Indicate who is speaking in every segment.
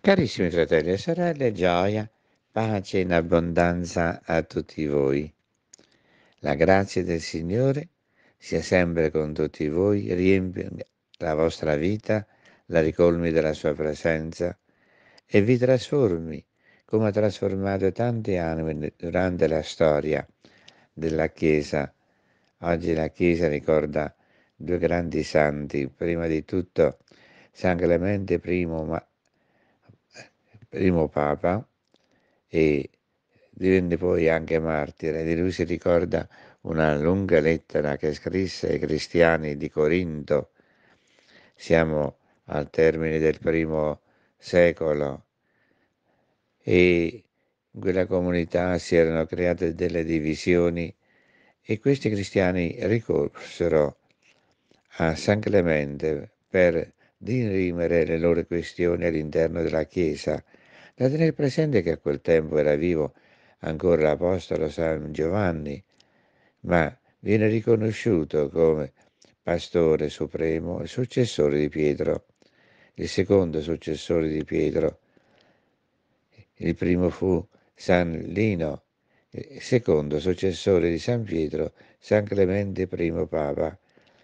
Speaker 1: Carissimi fratelli e sorelle, gioia, pace in abbondanza a tutti voi. La grazia del Signore sia sempre con tutti voi, riempie la vostra vita, la ricolmi della sua presenza e vi trasformi come ha trasformato tante anime durante la storia della Chiesa. Oggi la Chiesa ricorda due grandi santi, prima di tutto San Clemente I primo papa e divenne poi anche martire. Di lui si ricorda una lunga lettera che scrisse ai cristiani di Corinto. Siamo al termine del primo secolo e in quella comunità si erano create delle divisioni e questi cristiani ricorsero a San Clemente per dirimere le loro questioni all'interno della Chiesa da tenere presente che a quel tempo era vivo ancora l'Apostolo San Giovanni, ma viene riconosciuto come pastore supremo e successore di Pietro, il secondo successore di Pietro. Il primo fu San Lino, il secondo successore di San Pietro, San Clemente I Papa,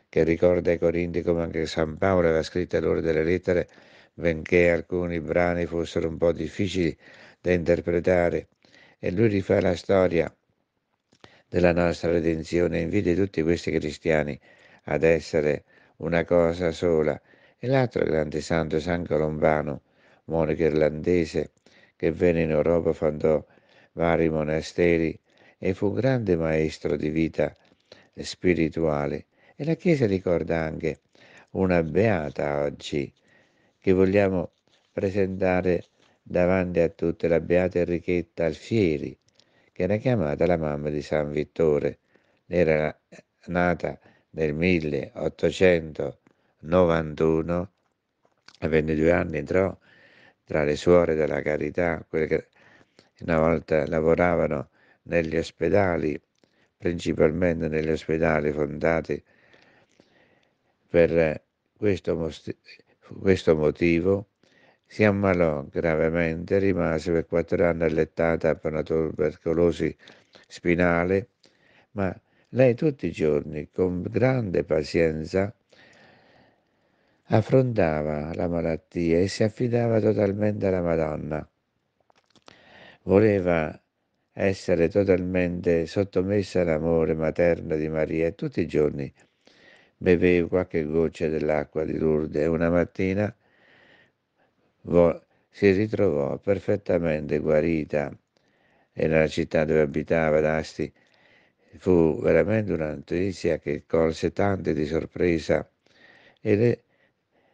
Speaker 1: che ricorda ai Corinti come anche San Paolo aveva scritto allora delle lettere benché alcuni brani fossero un po' difficili da interpretare, e lui rifà la storia della nostra redenzione, invita tutti questi cristiani ad essere una cosa sola. E l'altro grande santo, San Colombano, monaco irlandese, che venne in Europa, fondò vari monasteri e fu un grande maestro di vita spirituale. E la Chiesa ricorda anche una beata oggi, che vogliamo presentare davanti a tutte la beata Enrichetta Alfieri, che era chiamata la mamma di San Vittore. Era nata nel 1891, a 22 anni entrò tra le suore della carità, quelle che una volta lavoravano negli ospedali, principalmente negli ospedali fondati per questo Fu questo motivo si ammalò gravemente, rimase per quattro anni allettata per una tubercolosi spinale, ma lei tutti i giorni con grande pazienza affrontava la malattia e si affidava totalmente alla Madonna. Voleva essere totalmente sottomessa all'amore materno di Maria e tutti i giorni bevevo qualche goccia dell'acqua di Lourdes e una mattina si ritrovò perfettamente guarita e nella città dove abitava d'Asti fu veramente una notizia che colse tante di sorpresa e, le,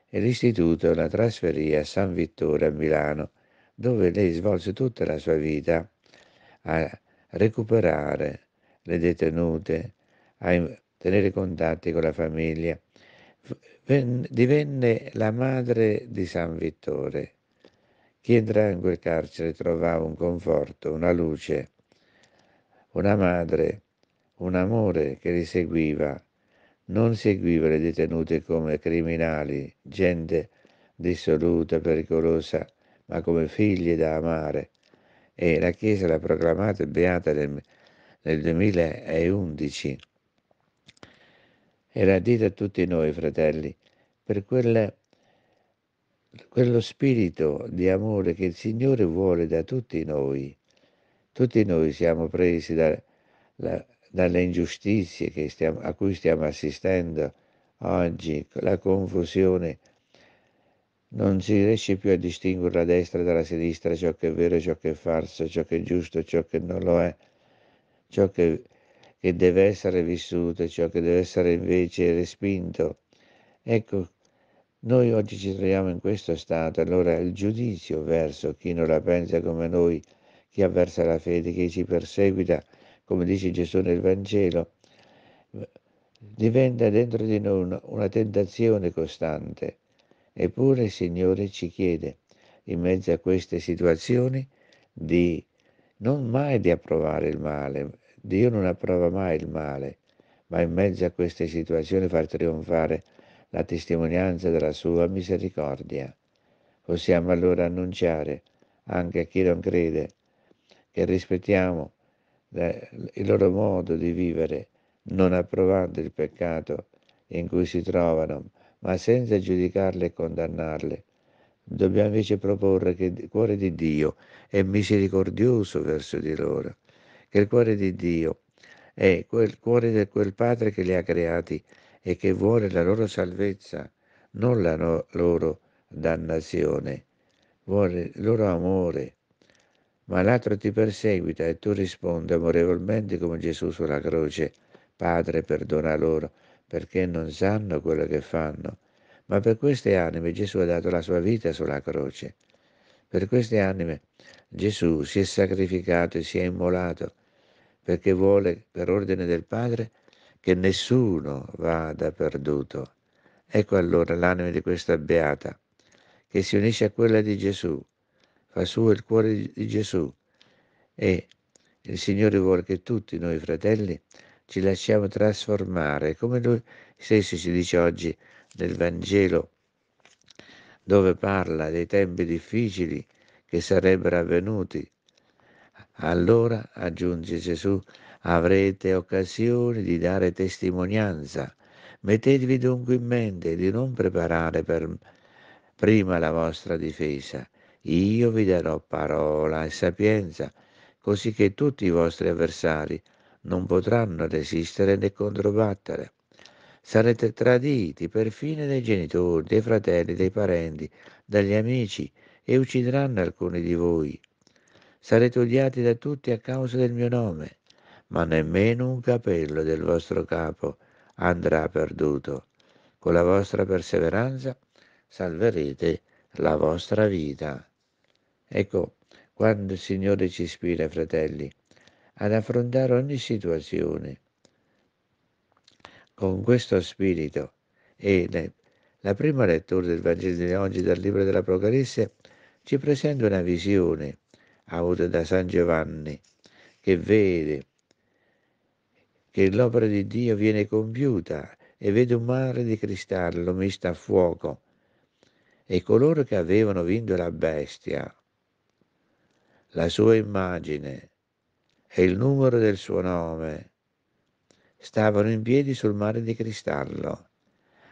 Speaker 1: e l'istituto la trasferì a San Vittore a Milano dove lei svolse tutta la sua vita a recuperare le detenute, a tenere contatti con la famiglia. Divenne la madre di San Vittore. Chi entrava in quel carcere trovava un conforto, una luce, una madre, un amore che li seguiva. Non seguiva le detenute come criminali, gente dissoluta, pericolosa, ma come figli da amare. E la Chiesa l'ha proclamata beata nel, nel 2011 e la dite a tutti noi, fratelli, per quella, quello spirito di amore che il Signore vuole da tutti noi. Tutti noi siamo presi da, la, dalle ingiustizie stiamo, a cui stiamo assistendo oggi, la confusione. Non si riesce più a distinguere la destra dalla sinistra, ciò che è vero, ciò che è falso, ciò che è giusto, ciò che non lo è, ciò che che deve essere vissuto e ciò che deve essere invece respinto. Ecco, noi oggi ci troviamo in questo stato, allora il giudizio verso chi non la pensa come noi, chi avversa la fede, chi ci perseguita, come dice Gesù nel Vangelo, diventa dentro di noi una, tentazione costante. Eppure il Signore ci chiede, in mezzo a queste situazioni, di non mai di approvare il male, Dio non approva mai il male, ma in mezzo a queste situazioni far trionfare la testimonianza della sua misericordia. Possiamo allora annunciare anche a chi non crede che rispettiamo eh, il loro modo di vivere, non approvando il peccato in cui si trovano, ma senza giudicarle e condannarle. Dobbiamo invece proporre che il cuore di Dio è misericordioso verso di loro che il cuore di Dio è quel cuore di quel Padre che li ha creati e che vuole la loro salvezza, non la no, loro dannazione, vuole il loro amore. Ma l'altro ti perseguita e tu rispondi amorevolmente come Gesù sulla croce, Padre perdona loro, perché non sanno quello che fanno. Ma per queste anime Gesù ha dato la sua vita sulla croce. Per queste anime Gesù si è sacrificato e si è immolato perché vuole, per ordine del Padre, che nessuno vada perduto. Ecco allora l'anima di questa beata, che si unisce a quella di Gesù, fa suo il cuore di Gesù e il Signore vuole che tutti noi fratelli ci lasciamo trasformare, come lui stesso ci dice oggi nel Vangelo, dove parla dei tempi difficili che sarebbero avvenuti allora, aggiunge Gesù, avrete occasione di dare testimonianza. Mettetevi dunque in mente di non preparare per prima la vostra difesa. Io vi darò parola e sapienza, così che tutti i vostri avversari non potranno resistere né controbattere. Sarete traditi perfino dai genitori, dai fratelli, dai parenti, dagli amici e uccideranno alcuni di voi. Sarete odiati da tutti a causa del mio nome, ma nemmeno un capello del vostro capo andrà perduto. Con la vostra perseveranza salverete la vostra vita. Ecco, quando il Signore ci ispira, fratelli, ad affrontare ogni situazione con questo spirito e la prima lettura del Vangelo di oggi dal libro dell'Apocalisse ci presenta una visione avuta da San Giovanni, che vede che l'opera di Dio viene compiuta e vede un mare di cristallo misto a fuoco e coloro che avevano vinto la bestia, la sua immagine e il numero del suo nome, stavano in piedi sul mare di cristallo,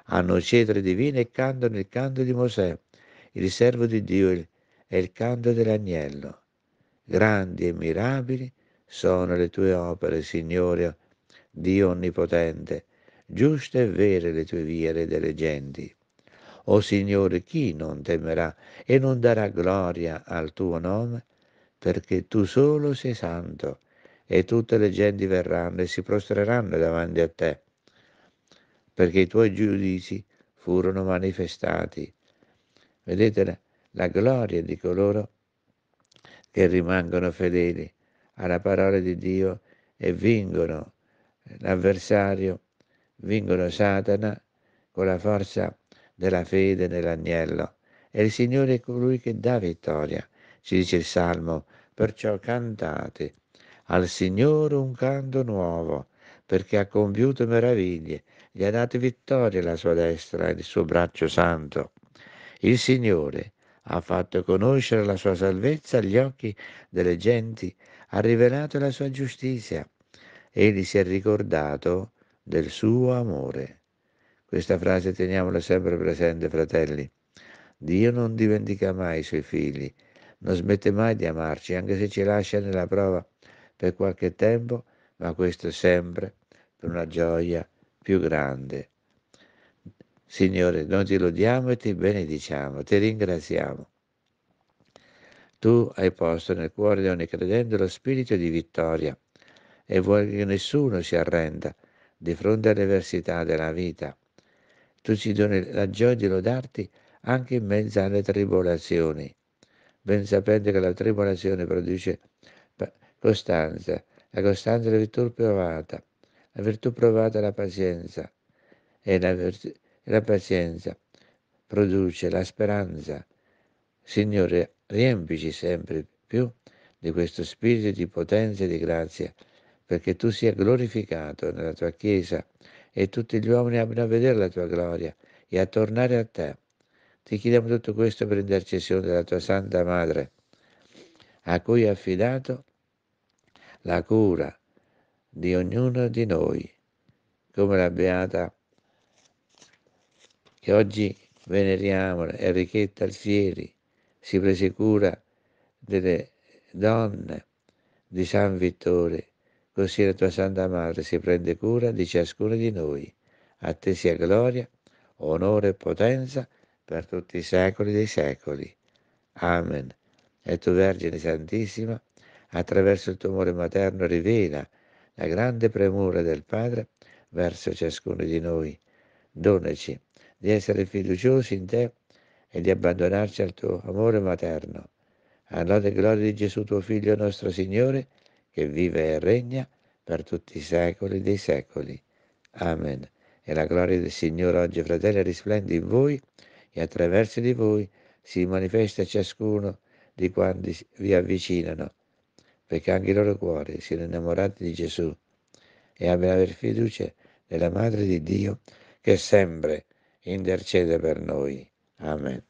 Speaker 1: hanno cetri divine e cantano il canto di Mosè, il servo di Dio e il canto dell'agnello. Grandi e mirabili sono le tue opere, Signore, Dio Onnipotente, giuste e vere le tue vie delle genti. O Signore, chi non temerà e non darà gloria al tuo nome? Perché tu solo sei santo e tutte le genti verranno e si prostreranno davanti a te, perché i tuoi giudici furono manifestati. Vedete la gloria di coloro che rimangono fedeli alla parola di Dio e vincono l'avversario, vincono Satana con la forza della fede nell'agnello. E il Signore è colui che dà vittoria, ci dice il Salmo, perciò cantate al Signore un canto nuovo, perché ha compiuto meraviglie, gli ha dato vittoria la sua destra e il suo braccio santo. Il Signore ha fatto conoscere la sua salvezza agli occhi delle genti, ha rivelato la sua giustizia. Egli si è ricordato del suo amore. Questa frase teniamola sempre presente, fratelli. Dio non dimentica mai i suoi figli, non smette mai di amarci, anche se ci lascia nella prova per qualche tempo, ma questo sempre per una gioia più grande Signore, noi ti lodiamo e ti benediciamo, ti ringraziamo. Tu hai posto nel cuore di ogni credente lo spirito di vittoria e vuoi che nessuno si arrenda di fronte alle avversità della vita. Tu ci doni la gioia di lodarti anche in mezzo alle tribolazioni, ben sapendo che la tribolazione produce costanza, la costanza è la virtù provata, la virtù provata è la pazienza e la virtù la pazienza produce la speranza. Signore, riempici sempre più di questo spirito di potenza e di grazia, perché tu sia glorificato nella tua Chiesa e tutti gli uomini abbiano a vedere la tua gloria e a tornare a te. Ti chiediamo tutto questo per intercessione della tua Santa Madre, a cui è affidato la cura di ognuno di noi, come la beata che oggi veneriamo, Enrichetta Alfieri, si prese cura delle donne di San Vittore, così la tua Santa Madre si prende cura di ciascuno di noi. A te sia gloria, onore e potenza per tutti i secoli dei secoli. Amen. E tu Vergine Santissima, attraverso il tuo amore materno rivela la grande premura del Padre verso ciascuno di noi. Donaci di essere fiduciosi in te e di abbandonarci al tuo amore materno. Allora e gloria di Gesù tuo Figlio nostro Signore, che vive e regna per tutti i secoli dei secoli. Amen. E la gloria del Signore oggi, fratelli, risplende in voi e attraverso di voi si manifesta ciascuno di quanti vi avvicinano, perché anche i loro cuori siano innamorati di Gesù e abbiano fiducia nella Madre di Dio che sempre intercede per noi. Amen.